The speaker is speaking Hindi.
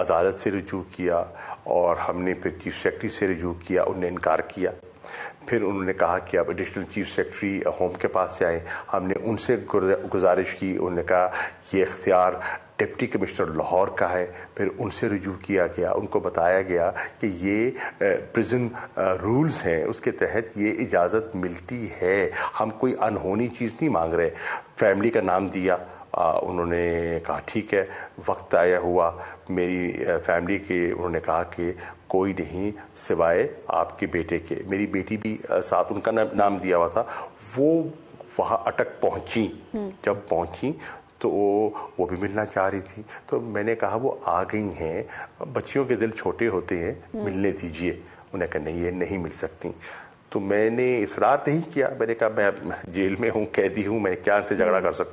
अदालत से रजू किया और हमने फिर चीफ सेक्रेटरी से रजू किया उन्होंने इनकार किया फिर उन्होंने कहा कि आप एडिशनल चीफ सेक्रेटरी होम के पास से हमने उनसे गुजारिश की उन्होंने कहा ये इख्तियार डिप्टी कमिश्नर लाहौर का है फिर उनसे रजू किया गया उनको बताया गया कि ये प्रिजन रूल्स हैं उसके तहत ये इजाज़त मिलती है हम कोई अनहोनी चीज़ नहीं मांग रहे फैमिली का नाम दिया उन्होंने कहा ठीक है वक्त आया हुआ मेरी फैमिली के उन्होंने कहा कि कोई नहीं सिवाय आपके बेटे के मेरी बेटी भी साथ उनका नाम दिया हुआ था वो वहाँ अटक पहुँची हम्म। जब पहुँची तो वो वो भी मिलना चाह रही थी तो मैंने कहा वो आ गई हैं बच्चियों के दिल छोटे होते हैं हम्म। मिलने दीजिए उन्हें कहा नहीं ये नहीं मिल सकती तो मैंने इसरार नहीं किया मैंने कहा मैं जेल में हूँ कैदी हूँ मैं क्या से झगड़ा हम्म। कर सकता